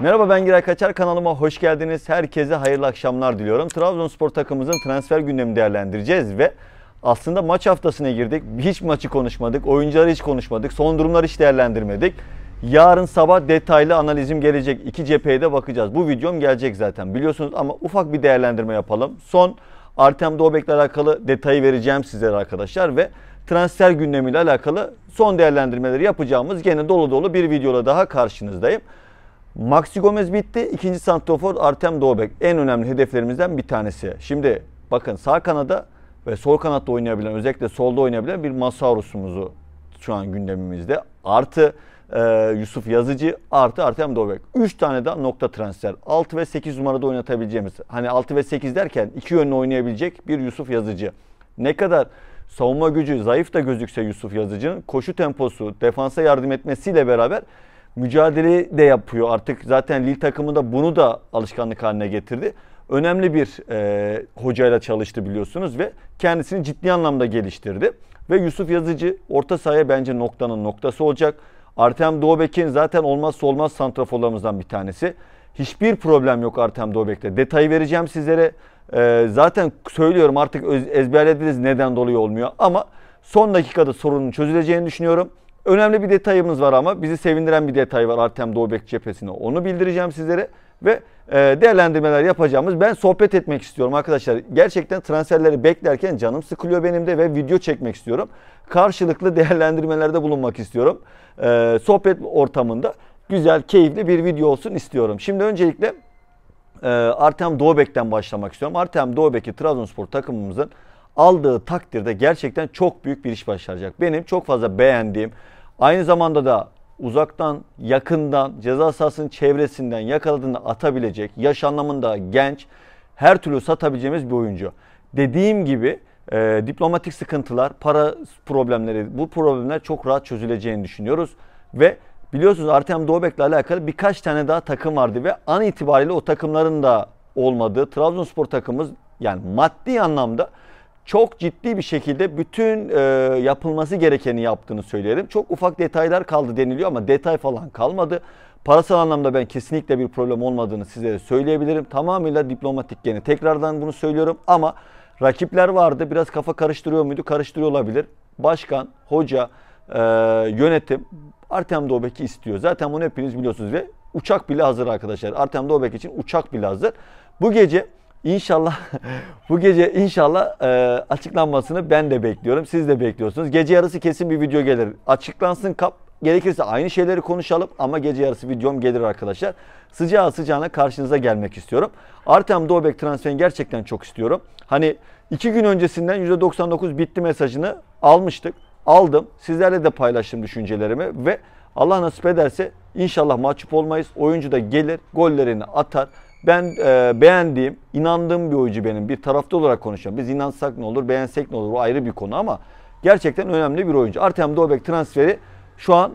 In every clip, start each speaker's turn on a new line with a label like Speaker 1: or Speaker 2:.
Speaker 1: Merhaba ben Giray Kaçar kanalıma hoş geldiniz. Herkese hayırlı akşamlar diliyorum. Trabzonspor takımımızın transfer gündemini değerlendireceğiz ve aslında maç haftasına girdik. Hiç maçı konuşmadık, oyuncuları hiç konuşmadık, son durumları hiç değerlendirmedik. Yarın sabah detaylı analizim gelecek. İki cepheye de bakacağız. Bu videom gelecek zaten biliyorsunuz ama ufak bir değerlendirme yapalım. Son Artem Doğbek'le alakalı detayı vereceğim sizlere arkadaşlar ve transfer gündemiyle alakalı son değerlendirmeleri yapacağımız gene dolu dolu bir videoda daha karşınızdayım. Maxi Gomez bitti. İkinci santrofor Artem Doğbek. En önemli hedeflerimizden bir tanesi. Şimdi bakın sağ kanada ve sol kanatta oynayabilen özellikle solda oynayabilen bir Masaurus'umuzu şu an gündemimizde. Artı e, Yusuf Yazıcı artı Artem Dobek. 3 tane daha nokta transfer. 6 ve 8 numarada oynatabileceğimiz. Hani 6 ve 8 derken iki yönlü oynayabilecek bir Yusuf Yazıcı. Ne kadar savunma gücü zayıf da gözükse Yusuf Yazıcı'nın koşu temposu, defansa yardım etmesiyle beraber mücadele de yapıyor. Artık zaten Lille takımında bunu da alışkanlık haline getirdi. Önemli bir e, hocayla çalıştı biliyorsunuz ve kendisini ciddi anlamda geliştirdi. Ve Yusuf Yazıcı orta sahaya bence noktanın noktası olacak. Artem Doğbek'in zaten olmazsa olmaz santraforlarımızdan bir tanesi. Hiçbir problem yok Artem Doğbek'te. Detayı vereceğim sizlere. Ee, zaten söylüyorum artık ezberlediniz neden dolayı olmuyor. Ama son dakikada sorunun çözüleceğini düşünüyorum. Önemli bir detayımız var ama bizi sevindiren bir detay var Artem Doğbek cephesine. Onu bildireceğim sizlere ve e, değerlendirmeler yapacağımız. Ben sohbet etmek istiyorum arkadaşlar. Gerçekten transferleri beklerken canım sıkılıyor benim de ve video çekmek istiyorum. Karşılıklı değerlendirmelerde bulunmak istiyorum. E, sohbet ortamında güzel, keyifli bir video olsun istiyorum. Şimdi öncelikle e, Artem Doğbek'ten başlamak istiyorum. Artem Doğbek'i Trabzonspor takımımızın aldığı takdirde gerçekten çok büyük bir iş başaracak. Benim çok fazla beğendiğim aynı zamanda da uzaktan, yakından, ceza sahasının çevresinden yakaladığında atabilecek, yaş anlamında genç, her türlü satabileceğimiz bir oyuncu. Dediğim gibi e, diplomatik sıkıntılar, para problemleri, bu problemler çok rahat çözüleceğini düşünüyoruz. Ve biliyorsunuz Artem Doğbek'le alakalı birkaç tane daha takım vardı ve an itibariyle o takımların da olmadığı Trabzonspor takımımız yani maddi anlamda çok ciddi bir şekilde bütün e, yapılması gerekeni yaptığını söyleyelim. Çok ufak detaylar kaldı deniliyor ama detay falan kalmadı. Parasal anlamda ben kesinlikle bir problem olmadığını size söyleyebilirim. Tamamıyla diplomatik gene tekrardan bunu söylüyorum ama rakipler vardı. Biraz kafa karıştırıyor muydu? Karıştırıyor olabilir. Başkan, hoca, e, yönetim Artem Dobek'i istiyor. Zaten bunu hepiniz biliyorsunuz ve uçak bile hazır arkadaşlar. Artem Dobek için uçak bile hazır. Bu gece İnşallah bu gece inşallah e, açıklanmasını ben de bekliyorum. Siz de bekliyorsunuz. Gece yarısı kesin bir video gelir. Açıklansın kap gerekirse aynı şeyleri konuşalım ama gece yarısı videom gelir arkadaşlar. Sıcağı sıcağına karşınıza gelmek istiyorum. Artem Dobek transferini gerçekten çok istiyorum. Hani iki gün öncesinden %99 bitti mesajını almıştık. Aldım. Sizlerle de paylaştım düşüncelerimi ve Allah nasip ederse inşallah mahcup olmayız. Oyuncu da gelir, gollerini atar ben e, beğendiğim, inandığım bir oyuncu benim. Bir tarafta olarak konuşacağım. Biz inansak ne olur, beğensek ne olur o ayrı bir konu ama gerçekten önemli bir oyuncu. Artem Dobek transferi şu an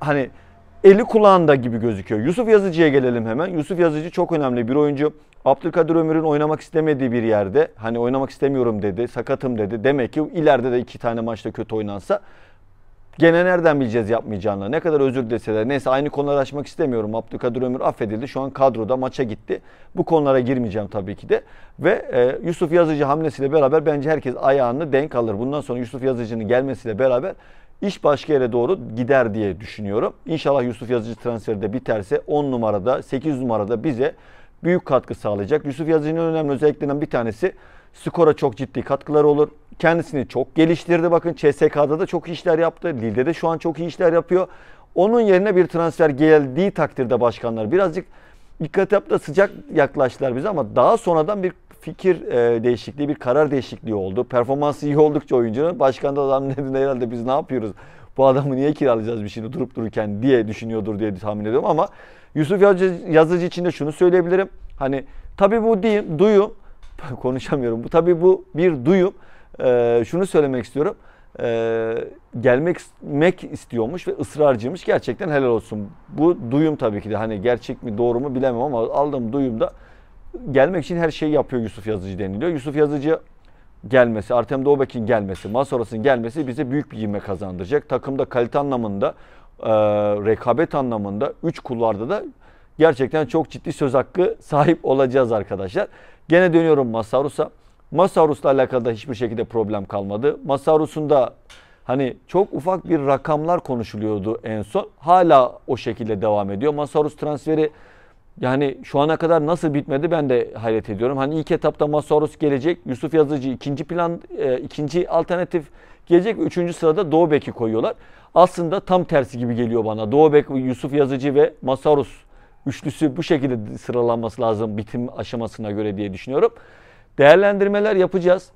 Speaker 1: hani eli kulağında gibi gözüküyor. Yusuf Yazıcı'ya gelelim hemen. Yusuf Yazıcı çok önemli bir oyuncu. Abdülkadir Ömür'ün oynamak istemediği bir yerde hani oynamak istemiyorum dedi, sakatım dedi. Demek ki ileride de iki tane maçta kötü oynansa Gene nereden bileceğiz yapmayacağını? Ne kadar özür deseler. Neyse aynı konuları açmak istemiyorum. Abdülkadir Ömür affedildi. Şu an kadroda maça gitti. Bu konulara girmeyeceğim tabii ki de. Ve e, Yusuf Yazıcı hamlesiyle beraber bence herkes ayağını denk alır. Bundan sonra Yusuf Yazıcı'nın gelmesiyle beraber iş başka yere doğru gider diye düşünüyorum. İnşallah Yusuf Yazıcı transferi de biterse 10 numarada 8 numarada bize büyük katkı sağlayacak. Yusuf Yazıcı'nın önemli özelliklerinden bir tanesi Skora çok ciddi katkıları olur. Kendisini çok geliştirdi. Bakın CSK'da da çok işler yaptı. Lille'de de şu an çok iyi işler yapıyor. Onun yerine bir transfer geldiği takdirde başkanlar birazcık dikkat yaptı sıcak yaklaştılar bize ama daha sonradan bir fikir e, değişikliği, bir karar değişikliği oldu. Performansı iyi oldukça oyuncunun başkan da adam dedi herhalde biz ne yapıyoruz? Bu adamı niye kiralayacağız bir şimdi durup dururken diye düşünüyordur diye tahmin ediyorum ama Yusuf Yazıcı için de şunu söyleyebilirim. Hani tabii bu değil, duyum. konuşamıyorum. Bu tabii bu bir duyum. E, şunu söylemek istiyorum. E, gelmek istiyormuş ve ısrarcıymış. Gerçekten helal olsun. Bu duyum tabii ki de hani gerçek mi doğru mu bilemem ama aldığım duyumda gelmek için her şeyi yapıyor Yusuf Yazıcı deniliyor. Yusuf Yazıcı gelmesi, Artem Doğbek'in gelmesi, Masoras'ın gelmesi bize büyük bir ivme kazandıracak. Takımda kalite anlamında, e, rekabet anlamında, üç kulvarda da gerçekten çok ciddi söz hakkı sahip olacağız arkadaşlar. Gene dönüyorum Masarus'a. Masarus'la alakalı da hiçbir şekilde problem kalmadı. Masarus'un da hani çok ufak bir rakamlar konuşuluyordu en son. Hala o şekilde devam ediyor. Masarus transferi yani şu ana kadar nasıl bitmedi ben de hayret ediyorum. Hani ilk etapta Masarus gelecek, Yusuf Yazıcı ikinci plan, e, ikinci alternatif gelecek üçüncü sırada Doğu koyuyorlar. Aslında tam tersi gibi geliyor bana. Doğu Yusuf Yazıcı ve Masarus üçlüsü bu şekilde sıralanması lazım bitim aşamasına göre diye düşünüyorum. Değerlendirmeler yapacağız.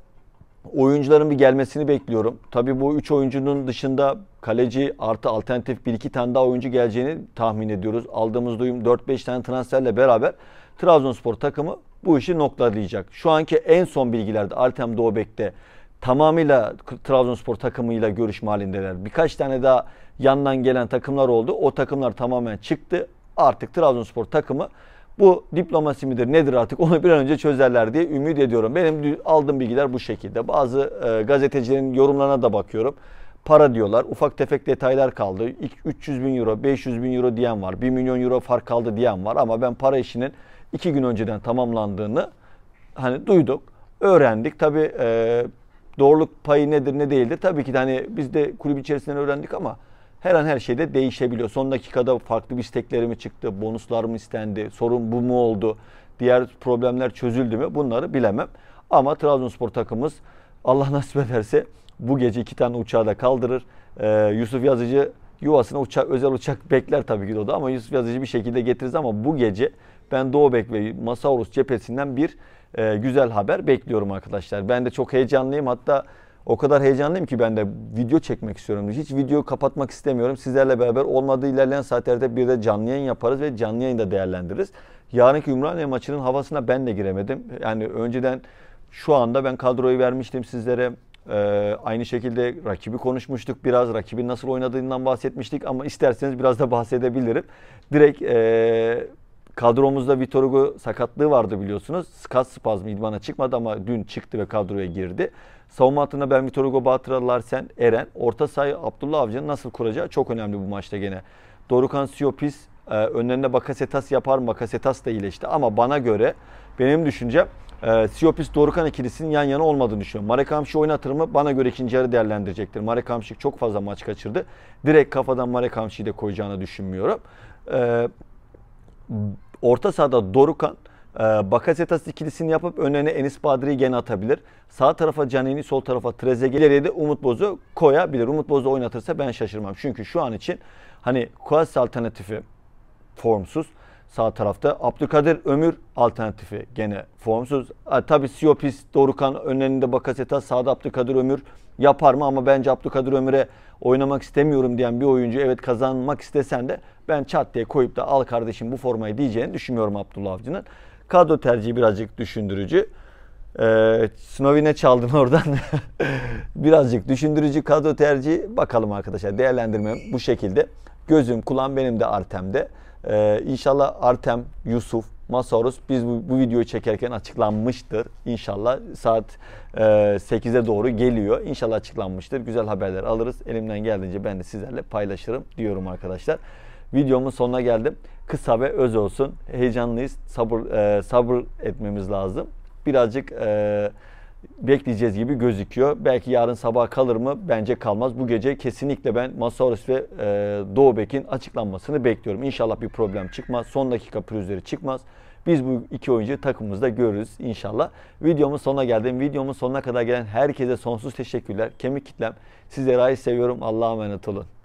Speaker 1: Oyuncuların bir gelmesini bekliyorum. Tabi bu üç oyuncunun dışında kaleci artı alternatif bir iki tane daha oyuncu geleceğini tahmin ediyoruz. Aldığımız duyum 4-5 tane transferle beraber Trabzonspor takımı bu işi noktalayacak. Şu anki en son bilgilerde Artem Doğbek'te tamamıyla Trabzonspor takımıyla görüşme halindeler. Birkaç tane daha yandan gelen takımlar oldu. O takımlar tamamen çıktı artık Trabzonspor takımı bu diplomasi midir nedir artık onu bir an önce çözerler diye ümit ediyorum. Benim aldığım bilgiler bu şekilde. Bazı e, gazetecilerin yorumlarına da bakıyorum. Para diyorlar. Ufak tefek detaylar kaldı. 300 bin euro, 500 bin euro diyen var. 1 milyon euro fark kaldı diyen var. Ama ben para işinin 2 gün önceden tamamlandığını hani duyduk. Öğrendik. Tabii e, doğruluk payı nedir ne değildir. Tabii ki de hani biz de kulüp içerisinden öğrendik ama her an her şeyde değişebiliyor. Son dakikada farklı bir istekleri çıktı, bonuslar mı istendi, sorun bu mu oldu, diğer problemler çözüldü mü bunları bilemem. Ama Trabzonspor takımımız Allah nasip ederse bu gece iki tane uçağı da kaldırır. Ee, Yusuf Yazıcı yuvasına uçak, özel uçak bekler tabii ki de o da ama Yusuf Yazıcı bir şekilde getiririz ama bu gece ben Doğubek ve Masaurus cephesinden bir e, güzel haber bekliyorum arkadaşlar. Ben de çok heyecanlıyım hatta o kadar heyecanlıyım ki ben de video çekmek istiyorum. Hiç video kapatmak istemiyorum. Sizlerle beraber olmadığı ilerleyen saatlerde bir de canlı yayın yaparız ve canlı yayında değerlendiririz. Yarınki Ümraniye maçının havasına ben de giremedim. Yani önceden şu anda ben kadroyu vermiştim sizlere. Ee, aynı şekilde rakibi konuşmuştuk biraz. Rakibin nasıl oynadığından bahsetmiştik ama isterseniz biraz da bahsedebilirim. Direkt ee, Kadromuzda Vitor Hugo sakatlığı vardı biliyorsunuz. Skat spazmı idmana çıkmadı ama dün çıktı ve kadroya girdi. Savunma hattında ben Vitor Hugo, Batıra, Larsen, Eren. Orta sahayı Abdullah Avcı'nın nasıl kuracağı çok önemli bu maçta gene. Dorukan Siopis e, önlerine Bakasetas yapar mı? Bakasetas da iyileşti ama bana göre benim düşüncem e, Siopis Dorukan ikilisinin yan yana olmadığını düşünüyorum. Marek Hamşik oynatır mı? Bana göre ikinci yarı değerlendirecektir. Marek Hamşik çok fazla maç kaçırdı. Direkt kafadan Marek Hamşik'i de koyacağını düşünmüyorum. E, Orta sahada Dorukan, e, Bakasetas ikilisini yapıp önüne Enis Badri'yi gene atabilir. Sağ tarafa Canini, sol tarafa Trezeguet, ileriye de Umut Boz'u koyabilir. Umut Boz'u oynatırsa ben şaşırmam. Çünkü şu an için hani Kuas alternatifi formsuz sağ tarafta. Abdülkadir Ömür alternatifi gene formsuz. E, tabii Siopis, Dorukan önlerinde Bakasetas, sağda Abdülkadir Ömür yapar mı? Ama bence Abdülkadir Ömür'e oynamak istemiyorum diyen bir oyuncu evet kazanmak istesen de ben çat diye koyup da al kardeşim bu formayı diyeceğini düşünmüyorum Abdullah Avcı'nın. Kadro tercihi birazcık düşündürücü. Ee, Snovin'e çaldın oradan. birazcık düşündürücü kadro tercihi. Bakalım arkadaşlar değerlendirmem bu şekilde. Gözüm kulağım benim de Artem'de. Ee, inşallah Artem, Yusuf, Masaurus biz bu, bu videoyu çekerken açıklanmıştır. İnşallah saat e, 8'e doğru geliyor. İnşallah açıklanmıştır. Güzel haberler alırız. Elimden geldiğince ben de sizlerle paylaşırım diyorum arkadaşlar. Videomun sonuna geldim. Kısa ve öz olsun. Heyecanlıyız. Sabır e, sabır etmemiz lazım. Birazcık e, bekleyeceğiz gibi gözüküyor. Belki yarın sabah kalır mı? Bence kalmaz. Bu gece kesinlikle ben Masaurus ve e, Doğu Bek'in açıklanmasını bekliyorum. İnşallah bir problem çıkmaz. Son dakika pürüzleri çıkmaz. Biz bu iki oyuncu takımımızda görürüz inşallah. Videomun sonuna geldim. Videomun sonuna kadar gelen herkese sonsuz teşekkürler. Kemik kitlem. Sizleri ayrı seviyorum. Allah'a emanet olun.